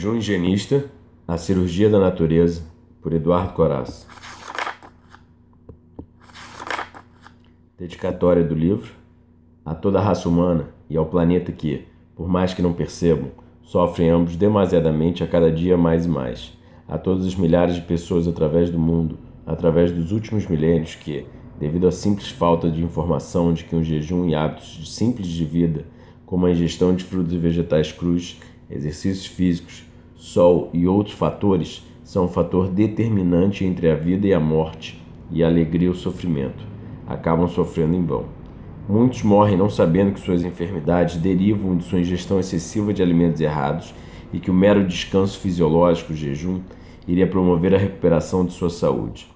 Jejum Higienista, A Cirurgia da Natureza, por Eduardo Coraz. Dedicatória do livro a toda a raça humana e ao planeta que, por mais que não percebam, sofrem ambos demasiadamente a cada dia mais e mais. A todas as milhares de pessoas através do mundo, através dos últimos milênios que, devido à simples falta de informação de que um jejum e hábitos simples de vida, como a ingestão de frutos e vegetais crus, exercícios físicos, sol e outros fatores são um fator determinante entre a vida e a morte, e a alegria e o sofrimento. Acabam sofrendo em vão. Muitos morrem não sabendo que suas enfermidades derivam de sua ingestão excessiva de alimentos errados e que o mero descanso fisiológico, jejum, iria promover a recuperação de sua saúde.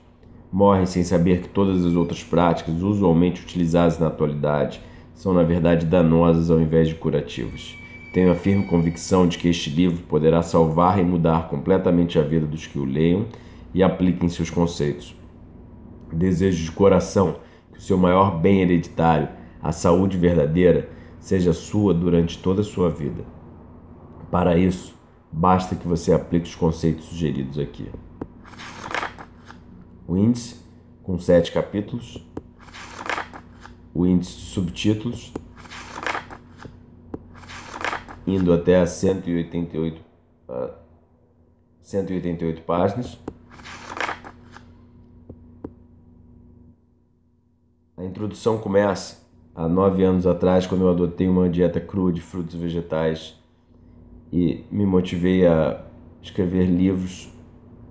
Morrem sem saber que todas as outras práticas usualmente utilizadas na atualidade são, na verdade, danosas ao invés de curativas. Tenho a firme convicção de que este livro poderá salvar e mudar completamente a vida dos que o leiam e apliquem seus conceitos. Desejo de coração que o seu maior bem hereditário, a saúde verdadeira, seja sua durante toda a sua vida. Para isso, basta que você aplique os conceitos sugeridos aqui. O índice, com sete capítulos. O índice de subtítulos, indo até a 188, 188 ah, páginas. A introdução começa há nove anos atrás, quando eu adotei uma dieta crua de frutos e vegetais e me motivei a escrever livros,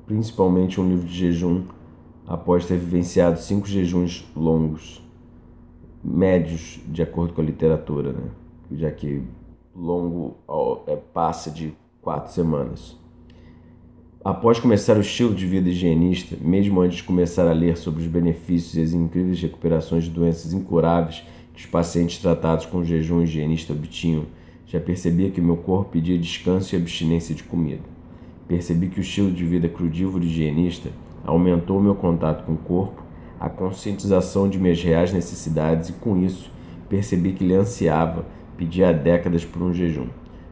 principalmente um livro de jejum, após ter vivenciado cinco jejuns longos, médios, de acordo com a literatura, né? já que longo é, passa de quatro semanas. Após começar o estilo de vida higienista, mesmo antes de começar a ler sobre os benefícios e as incríveis recuperações de doenças incuráveis que os pacientes tratados com jejum higienista obtinham, já percebia que meu corpo pedia descanso e abstinência de comida. Percebi que o estilo de vida crudívoro higienista aumentou meu contato com o corpo, a conscientização de minhas reais necessidades e, com isso, percebi que lhe ansiava pedi há décadas por um jejum,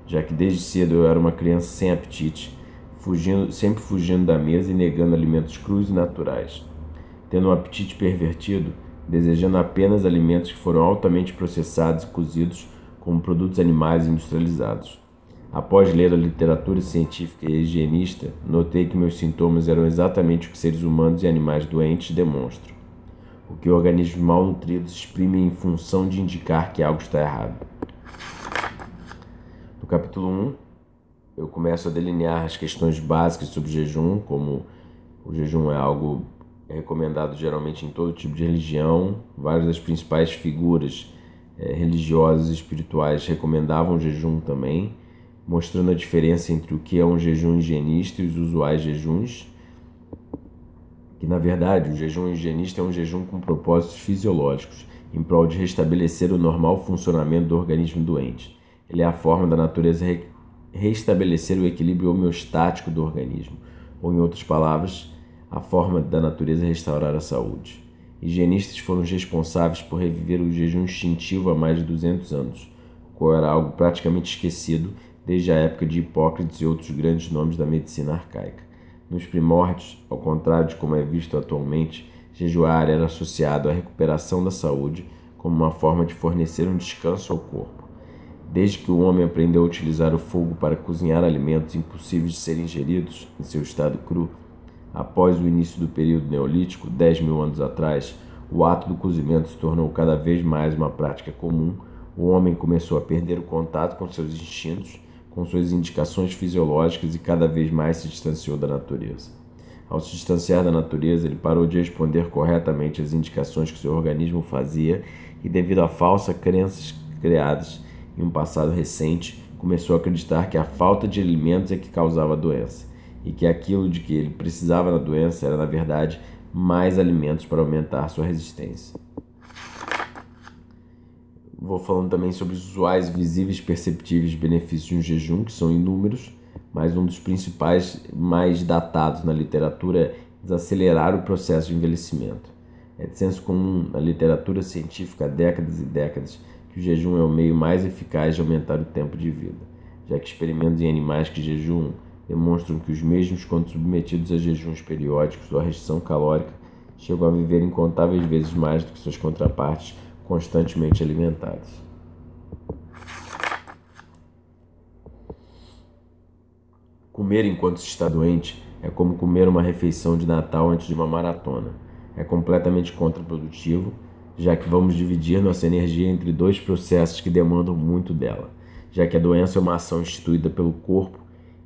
já que desde cedo eu era uma criança sem apetite, fugindo, sempre fugindo da mesa e negando alimentos crus e naturais. Tendo um apetite pervertido, desejando apenas alimentos que foram altamente processados e cozidos como produtos animais industrializados. Após ler a literatura científica e higienista, notei que meus sintomas eram exatamente o que seres humanos e animais doentes demonstram. O que organismos mal nutridos exprimem em função de indicar que algo está errado capítulo 1, eu começo a delinear as questões básicas sobre jejum, como o jejum é algo recomendado geralmente em todo tipo de religião. Várias das principais figuras é, religiosas e espirituais recomendavam o jejum também, mostrando a diferença entre o que é um jejum higienista e os usuais jejuns. Que na verdade o jejum higienista é um jejum com propósitos fisiológicos, em prol de restabelecer o normal funcionamento do organismo doente. Ele é a forma da natureza re restabelecer o equilíbrio homeostático do organismo, ou, em outras palavras, a forma da natureza restaurar a saúde. Higienistas foram os responsáveis por reviver o jejum instintivo há mais de 200 anos, o qual era algo praticamente esquecido desde a época de Hipócrates e outros grandes nomes da medicina arcaica. Nos primórdios, ao contrário de como é visto atualmente, jejuar era associado à recuperação da saúde como uma forma de fornecer um descanso ao corpo. Desde que o homem aprendeu a utilizar o fogo para cozinhar alimentos impossíveis de serem ingeridos em seu estado cru, após o início do período neolítico, 10 mil anos atrás, o ato do cozimento se tornou cada vez mais uma prática comum. O homem começou a perder o contato com seus instintos, com suas indicações fisiológicas e cada vez mais se distanciou da natureza. Ao se distanciar da natureza, ele parou de responder corretamente às indicações que seu organismo fazia e, devido a falsas crenças criadas, em um passado recente, começou a acreditar que a falta de alimentos é que causava a doença e que aquilo de que ele precisava na doença era, na verdade, mais alimentos para aumentar sua resistência. Vou falando também sobre os usuais visíveis e perceptíveis benefícios de um jejum, que são inúmeros, mas um dos principais mais datados na literatura é desacelerar o processo de envelhecimento. É de senso comum na literatura científica há décadas e décadas o jejum é o meio mais eficaz de aumentar o tempo de vida, já que experimentos em animais que jejuam demonstram que os mesmos, quando submetidos a jejuns periódicos ou a restrição calórica, chegam a viver incontáveis vezes mais do que suas contrapartes constantemente alimentadas. Comer enquanto se está doente é como comer uma refeição de Natal antes de uma maratona. É completamente contraprodutivo já que vamos dividir nossa energia entre dois processos que demandam muito dela, já que a doença é uma ação instituída pelo corpo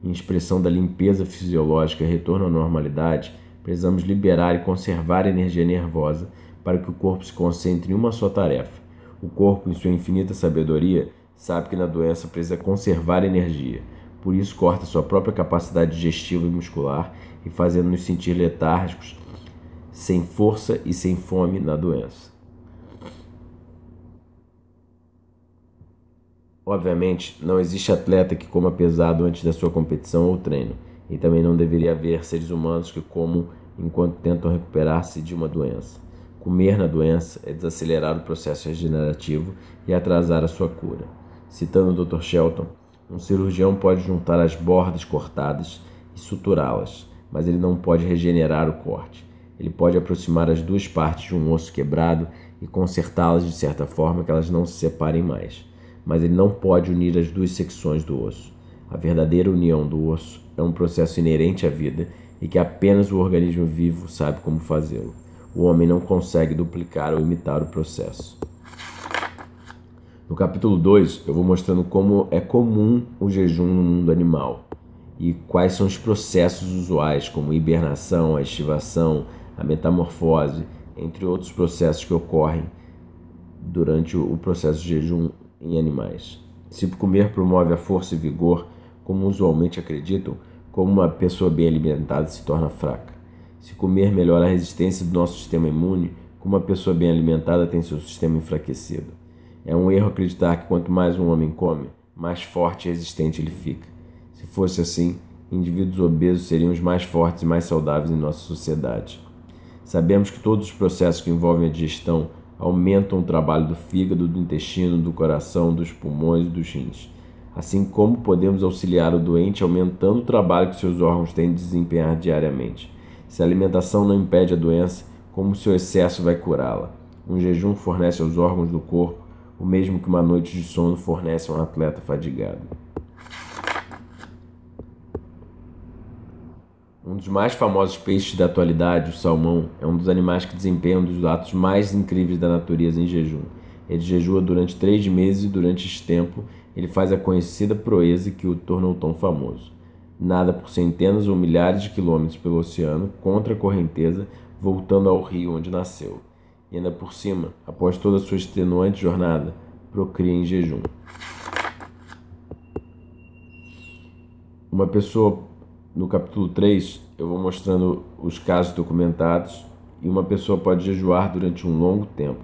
em expressão da limpeza fisiológica e retorno à normalidade, precisamos liberar e conservar a energia nervosa para que o corpo se concentre em uma só tarefa. O corpo, em sua infinita sabedoria, sabe que na doença precisa conservar energia, por isso corta sua própria capacidade digestiva e muscular e fazendo-nos sentir letárgicos, sem força e sem fome na doença. Obviamente, não existe atleta que coma pesado antes da sua competição ou treino, e também não deveria haver seres humanos que comam enquanto tentam recuperar-se de uma doença. Comer na doença é desacelerar o processo regenerativo e atrasar a sua cura. Citando o Dr. Shelton, um cirurgião pode juntar as bordas cortadas e suturá-las, mas ele não pode regenerar o corte. Ele pode aproximar as duas partes de um osso quebrado e consertá-las de certa forma que elas não se separem mais mas ele não pode unir as duas secções do osso. A verdadeira união do osso é um processo inerente à vida e que apenas o organismo vivo sabe como fazê-lo. O homem não consegue duplicar ou imitar o processo. No capítulo 2, eu vou mostrando como é comum o jejum no mundo animal e quais são os processos usuais, como hibernação, a estivação, a metamorfose, entre outros processos que ocorrem durante o processo de jejum em animais. Se comer promove a força e vigor, como usualmente acreditam, como uma pessoa bem alimentada se torna fraca. Se comer melhora a resistência do nosso sistema imune, como uma pessoa bem alimentada tem seu sistema enfraquecido. É um erro acreditar que quanto mais um homem come, mais forte e resistente ele fica. Se fosse assim, indivíduos obesos seriam os mais fortes e mais saudáveis em nossa sociedade. Sabemos que todos os processos que envolvem a digestão aumentam o trabalho do fígado, do intestino, do coração, dos pulmões e dos rins. Assim como podemos auxiliar o doente aumentando o trabalho que seus órgãos têm de desempenhar diariamente. Se a alimentação não impede a doença, como seu excesso vai curá-la? Um jejum fornece aos órgãos do corpo o mesmo que uma noite de sono fornece a um atleta fadigado. Um dos mais famosos peixes da atualidade, o salmão, é um dos animais que desempenha um dos atos mais incríveis da natureza em jejum. Ele jejua durante três meses e durante esse tempo ele faz a conhecida proeza que o tornou tão famoso. Nada por centenas ou milhares de quilômetros pelo oceano contra a correnteza, voltando ao rio onde nasceu. E ainda por cima, após toda a sua extenuante jornada, procria em jejum. Uma pessoa no capítulo 3, eu vou mostrando os casos documentados e uma pessoa pode jejuar durante um longo tempo.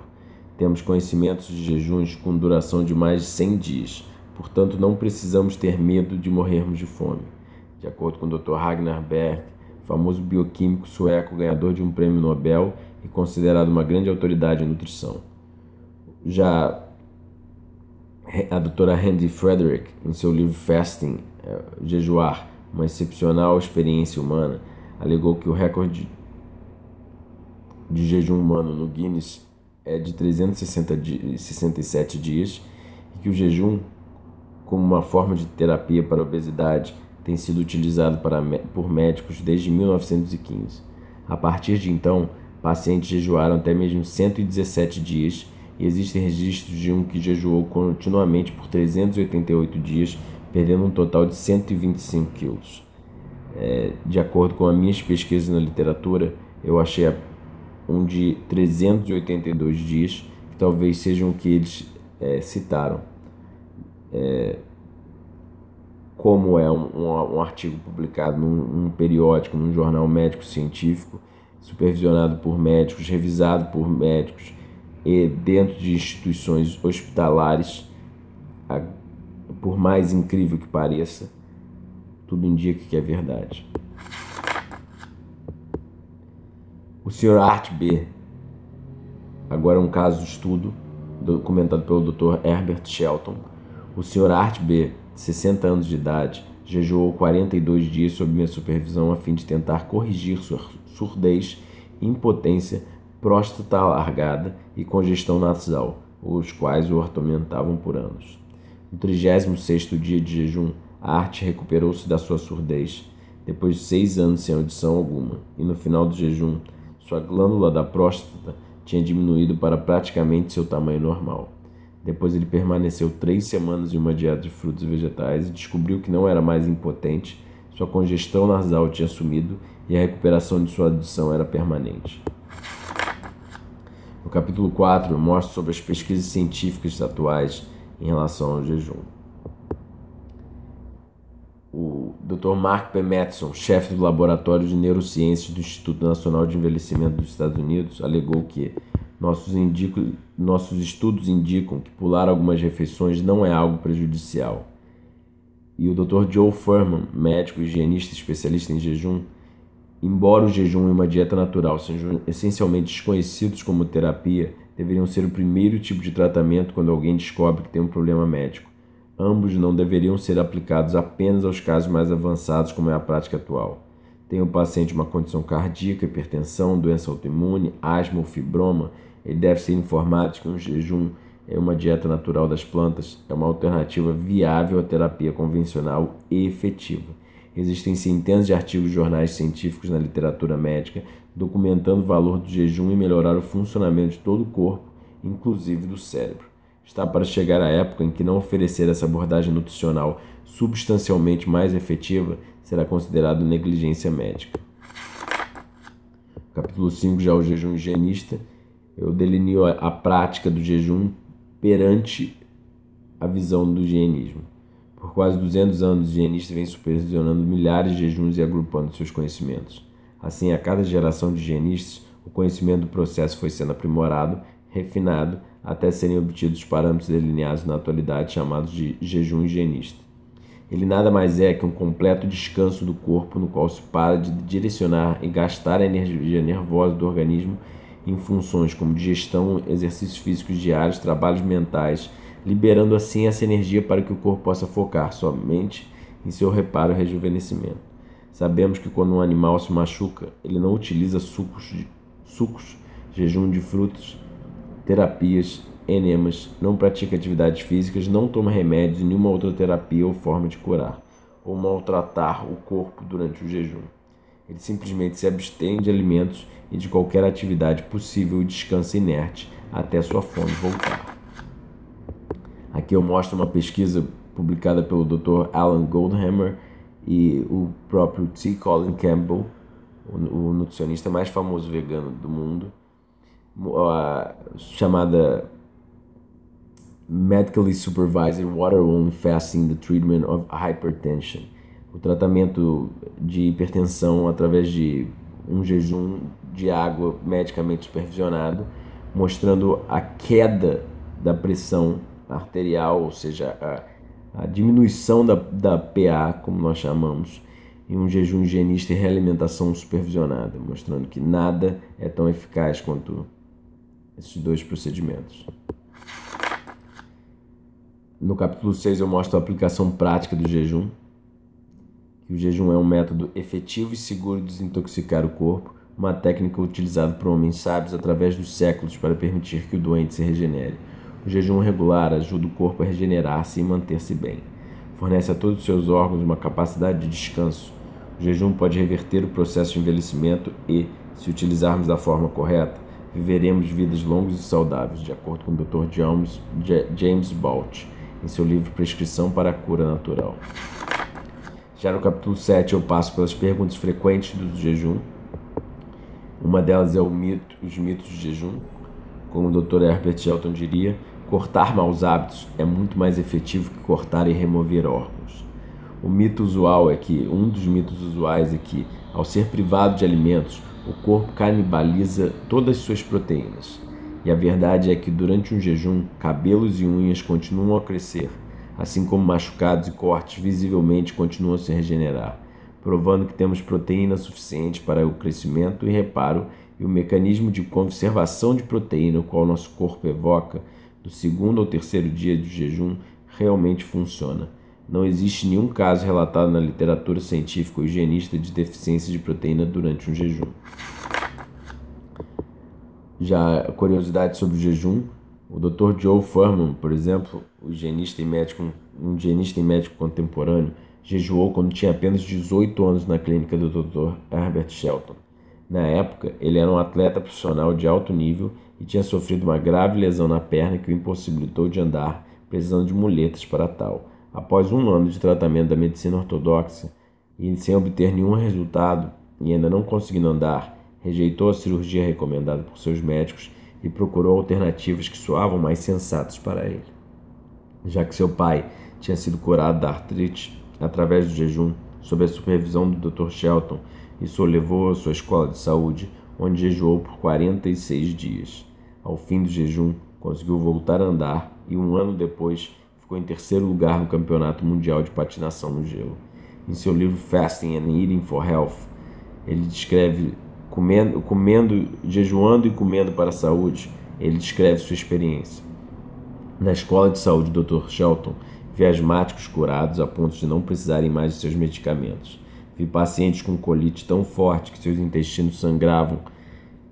Temos conhecimentos de jejuns com duração de mais de 100 dias, portanto, não precisamos ter medo de morrermos de fome. De acordo com o Dr. Ragnar Berg, famoso bioquímico sueco ganhador de um prêmio Nobel e considerado uma grande autoridade em nutrição. Já a doutora Handy Frederick, em seu livro Fasting, é, Jejuar, uma excepcional experiência humana, alegou que o recorde de jejum humano no Guinness é de 367 dias e que o jejum, como uma forma de terapia para a obesidade, tem sido utilizado para, por médicos desde 1915. A partir de então, pacientes jejuaram até mesmo 117 dias e existem registros de um que jejuou continuamente por 388 dias perdendo um total de 125 quilos. É, de acordo com as minhas pesquisas na literatura, eu achei um de 382 dias, que talvez sejam o que eles é, citaram. É, como é um, um, um artigo publicado num, periódico, num jornal médico científico, supervisionado por médicos, revisado por médicos e dentro de instituições hospitalares, a por mais incrível que pareça, tudo indica que é verdade. O Sr. Art B. Agora um caso de estudo documentado pelo Dr. Herbert Shelton. O Sr. Art B., 60 anos de idade, jejuou 42 dias sob minha supervisão a fim de tentar corrigir sua surdez, impotência, próstata alargada e congestão nasal, os quais o atormentavam por anos. No 36 dia de jejum, a arte recuperou-se da sua surdez, depois de seis anos sem audição alguma, e no final do jejum, sua glândula da próstata tinha diminuído para praticamente seu tamanho normal. Depois ele permaneceu três semanas em uma dieta de frutos e vegetais e descobriu que não era mais impotente, sua congestão nasal tinha sumido e a recuperação de sua audição era permanente. No capítulo 4, mostra sobre as pesquisas científicas atuais em relação ao jejum. O Dr. Mark P. Madison, chefe do Laboratório de Neurociências do Instituto Nacional de Envelhecimento dos Estados Unidos, alegou que nossos, indico, nossos estudos indicam que pular algumas refeições não é algo prejudicial. E o Dr. Joe Furman, médico higienista especialista em jejum, embora o jejum e uma dieta natural sejam essencialmente desconhecidos como terapia, deveriam ser o primeiro tipo de tratamento quando alguém descobre que tem um problema médico. Ambos não deveriam ser aplicados apenas aos casos mais avançados, como é a prática atual. Tem o um paciente uma condição cardíaca, hipertensão, doença autoimune, asma ou fibroma, ele deve ser informado de que um jejum é uma dieta natural das plantas, é uma alternativa viável à terapia convencional e efetiva. Existem centenas de artigos de jornais científicos na literatura médica documentando o valor do jejum em melhorar o funcionamento de todo o corpo, inclusive do cérebro. Está para chegar a época em que não oferecer essa abordagem nutricional substancialmente mais efetiva será considerado negligência médica. Capítulo 5 já o jejum higienista. Eu delineio a prática do jejum perante a visão do higienismo. Por quase 200 anos, os higienistas vêm supervisionando milhares de jejuns e agrupando seus conhecimentos. Assim, a cada geração de higienistas, o conhecimento do processo foi sendo aprimorado, refinado, até serem obtidos parâmetros delineados na atualidade chamados de jejum higienista. Ele nada mais é que um completo descanso do corpo no qual se para de direcionar e gastar a energia nervosa do organismo em funções como digestão, exercícios físicos diários, trabalhos mentais, liberando assim essa energia para que o corpo possa focar somente em seu reparo e rejuvenescimento. Sabemos que quando um animal se machuca, ele não utiliza sucos, de, sucos jejum de frutos, terapias, enemas, não pratica atividades físicas, não toma remédios e nenhuma outra terapia ou forma de curar, ou maltratar o corpo durante o jejum. Ele simplesmente se abstém de alimentos e de qualquer atividade possível e descansa inerte até sua fome voltar. Aqui eu mostro uma pesquisa publicada pelo Dr. Alan Goldhammer e o próprio T. Colin Campbell, o nutricionista mais famoso vegano do mundo, chamada Medically Supervised Water Only Fasting the Treatment of Hypertension. O tratamento de hipertensão através de um jejum de água medicamente supervisionado, mostrando a queda da pressão arterial, ou seja, a, a diminuição da, da PA, como nós chamamos, em um jejum higienista e realimentação supervisionada, mostrando que nada é tão eficaz quanto esses dois procedimentos. No capítulo 6 eu mostro a aplicação prática do jejum. O jejum é um método efetivo e seguro de desintoxicar o corpo, uma técnica utilizada por homens sábios através dos séculos para permitir que o doente se regenere. O jejum regular ajuda o corpo a regenerar-se e manter-se bem. Fornece a todos os seus órgãos uma capacidade de descanso. O jejum pode reverter o processo de envelhecimento e, se utilizarmos da forma correta, viveremos vidas longas e saudáveis, de acordo com o Dr. James, James Balt, em seu livro Prescrição para a Cura Natural. Já no capítulo 7 eu passo pelas perguntas frequentes do jejum. Uma delas é mito, os mitos do jejum, como o Dr. Herbert Shelton diria, cortar maus hábitos é muito mais efetivo que cortar e remover órgãos. O mito usual é que, um dos mitos usuais é que, ao ser privado de alimentos, o corpo canibaliza todas suas proteínas. E a verdade é que durante um jejum, cabelos e unhas continuam a crescer, assim como machucados e cortes visivelmente continuam a se regenerar, provando que temos proteína suficiente para o crescimento e reparo e o mecanismo de conservação de proteína, o qual nosso corpo evoca do segundo ao terceiro dia de jejum, realmente funciona. Não existe nenhum caso relatado na literatura científica ou higienista de deficiência de proteína durante um jejum. Já a curiosidade sobre o jejum, o Dr. Joe Furman, por exemplo, um higienista e médico, um higienista e médico contemporâneo, jejuou quando tinha apenas 18 anos na clínica do Dr. Herbert Shelton. Na época, ele era um atleta profissional de alto nível e tinha sofrido uma grave lesão na perna que o impossibilitou de andar, precisando de muletas para tal. Após um ano de tratamento da medicina ortodoxa e sem obter nenhum resultado e ainda não conseguindo andar, rejeitou a cirurgia recomendada por seus médicos e procurou alternativas que soavam mais sensatas para ele. Já que seu pai tinha sido curado da artrite através do jejum, sob a supervisão do Dr. Shelton, e levou a sua escola de saúde, onde jejuou por 46 dias. Ao fim do jejum, conseguiu voltar a andar e um ano depois ficou em terceiro lugar no Campeonato Mundial de Patinação no Gelo. Em seu livro Fasting and Eating for Health, ele descreve comendo, comendo jejuando e comendo para a saúde, ele descreve sua experiência. Na escola de saúde Dr. Shelton, vi asmáticos curados a ponto de não precisarem mais de seus medicamentos. Vi pacientes com colite tão forte que seus intestinos sangravam,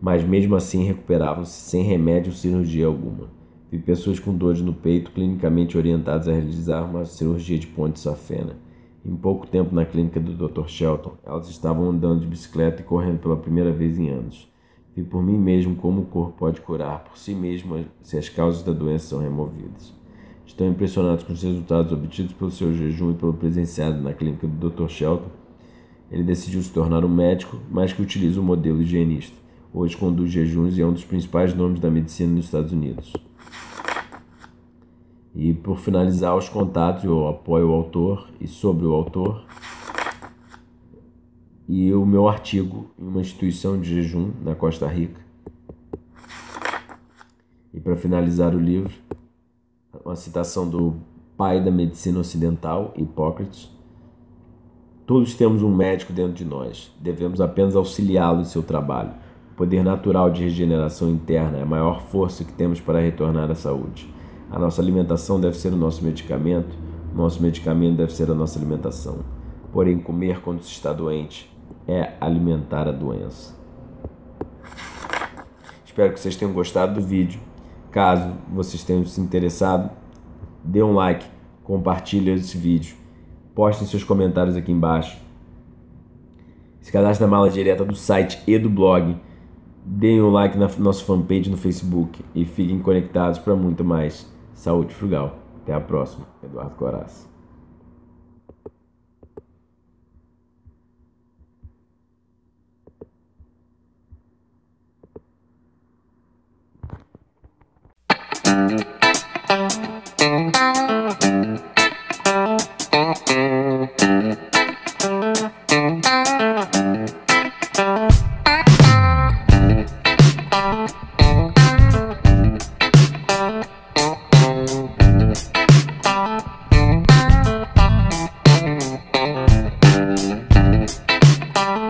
mas mesmo assim recuperavam-se sem remédio ou cirurgia alguma. Vi pessoas com dores no peito clinicamente orientadas a realizar uma cirurgia de ponte safena. Em pouco tempo na clínica do Dr. Shelton, elas estavam andando de bicicleta e correndo pela primeira vez em anos. Vi por mim mesmo como o corpo pode curar por si mesmo se as causas da doença são removidas. Estão impressionados com os resultados obtidos pelo seu jejum e pelo presenciado na clínica do Dr. Shelton ele decidiu se tornar um médico, mas que utiliza o modelo higienista. Hoje conduz jejuns e é um dos principais nomes da medicina nos Estados Unidos. E por finalizar, os contatos, eu apoio o autor e sobre o autor. E o meu artigo em uma instituição de jejum na Costa Rica. E para finalizar o livro, uma citação do pai da medicina ocidental, Hipócrates, Todos temos um médico dentro de nós. Devemos apenas auxiliá-lo em seu trabalho. O poder natural de regeneração interna é a maior força que temos para retornar à saúde. A nossa alimentação deve ser o nosso medicamento, o nosso medicamento deve ser a nossa alimentação. Porém, comer quando se está doente é alimentar a doença. Espero que vocês tenham gostado do vídeo. Caso vocês tenham se interessado, dê um like, compartilhe esse vídeo Postem seus comentários aqui embaixo. Se cadastre na mala direta do site e do blog. Deem um like na nossa fanpage no Facebook e fiquem conectados para muito mais saúde frugal. Até a próxima. Eduardo Coraça.